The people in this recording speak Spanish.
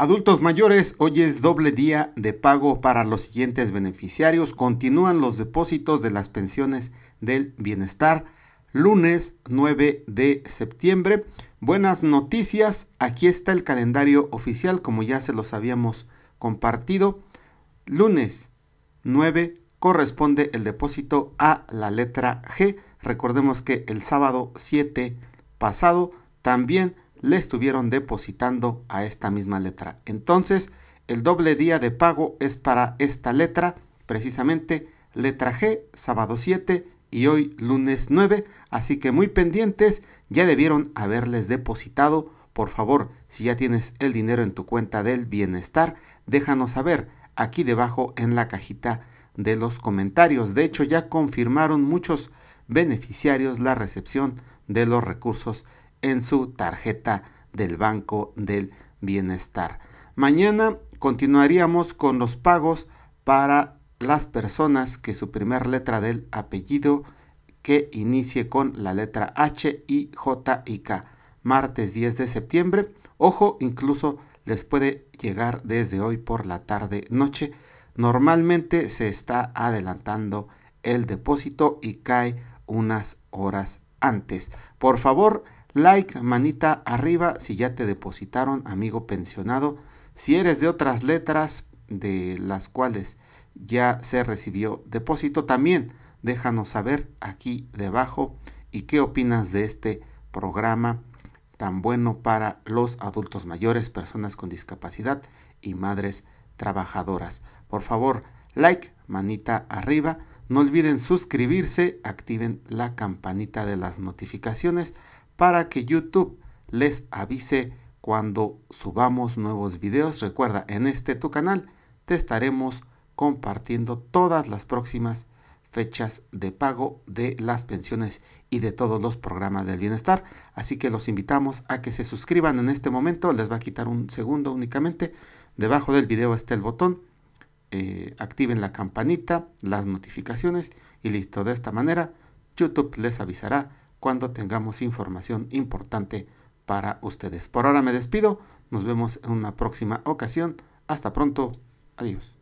Adultos mayores, hoy es doble día de pago para los siguientes beneficiarios. Continúan los depósitos de las pensiones del bienestar. Lunes 9 de septiembre. Buenas noticias. Aquí está el calendario oficial como ya se los habíamos compartido. Lunes 9 corresponde el depósito a la letra G. Recordemos que el sábado 7 pasado también le estuvieron depositando a esta misma letra. Entonces, el doble día de pago es para esta letra, precisamente letra G, sábado 7 y hoy lunes 9, así que muy pendientes, ya debieron haberles depositado. Por favor, si ya tienes el dinero en tu cuenta del bienestar, déjanos saber aquí debajo en la cajita de los comentarios. De hecho, ya confirmaron muchos beneficiarios la recepción de los recursos en su tarjeta del Banco del Bienestar. Mañana continuaríamos con los pagos para las personas que su primer letra del apellido que inicie con la letra H I J y K. Martes 10 de septiembre. Ojo, incluso les puede llegar desde hoy por la tarde noche. Normalmente se está adelantando el depósito y cae unas horas antes. Por favor, Like, manita arriba si ya te depositaron, amigo pensionado. Si eres de otras letras de las cuales ya se recibió depósito, también déjanos saber aquí debajo y qué opinas de este programa tan bueno para los adultos mayores, personas con discapacidad y madres trabajadoras. Por favor, like, manita arriba. No olviden suscribirse, activen la campanita de las notificaciones para que YouTube les avise cuando subamos nuevos videos. Recuerda, en este tu canal te estaremos compartiendo todas las próximas fechas de pago de las pensiones y de todos los programas del bienestar. Así que los invitamos a que se suscriban en este momento. Les va a quitar un segundo únicamente. Debajo del video está el botón. Eh, activen la campanita, las notificaciones y listo. De esta manera, YouTube les avisará cuando tengamos información importante para ustedes. Por ahora me despido, nos vemos en una próxima ocasión. Hasta pronto, adiós.